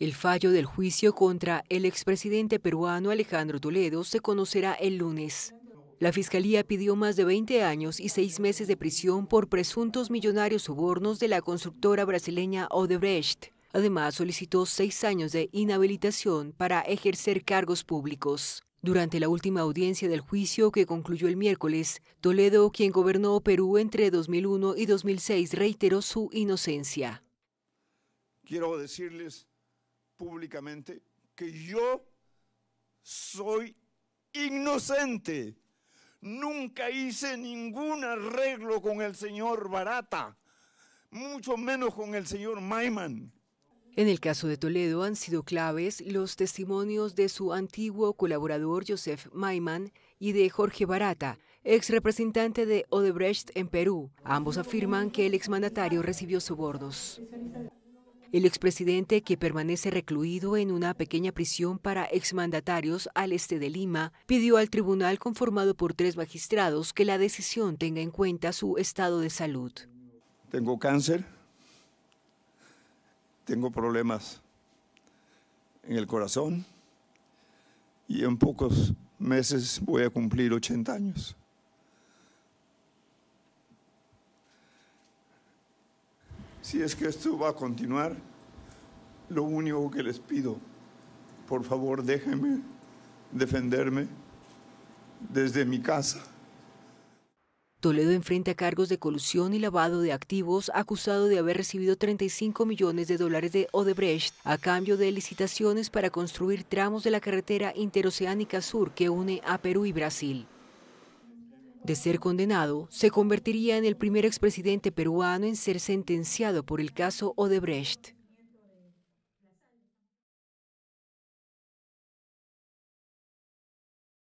El fallo del juicio contra el expresidente peruano Alejandro Toledo se conocerá el lunes. La Fiscalía pidió más de 20 años y seis meses de prisión por presuntos millonarios sobornos de la constructora brasileña Odebrecht. Además, solicitó seis años de inhabilitación para ejercer cargos públicos. Durante la última audiencia del juicio que concluyó el miércoles, Toledo, quien gobernó Perú entre 2001 y 2006, reiteró su inocencia. Quiero decirles públicamente que yo soy inocente. Nunca hice ningún arreglo con el señor Barata, mucho menos con el señor Maiman. En el caso de Toledo han sido claves los testimonios de su antiguo colaborador Joseph Maiman y de Jorge Barata, ex representante de Odebrecht en Perú. Ambos afirman que el exmandatario recibió sobornos. El expresidente, que permanece recluido en una pequeña prisión para exmandatarios al este de Lima, pidió al tribunal conformado por tres magistrados que la decisión tenga en cuenta su estado de salud. Tengo cáncer, tengo problemas en el corazón y en pocos meses voy a cumplir 80 años. Si es que esto va a continuar, lo único que les pido, por favor déjenme defenderme desde mi casa. Toledo enfrenta cargos de colusión y lavado de activos, acusado de haber recibido 35 millones de dólares de Odebrecht a cambio de licitaciones para construir tramos de la carretera interoceánica sur que une a Perú y Brasil. De ser condenado, se convertiría en el primer expresidente peruano en ser sentenciado por el caso Odebrecht.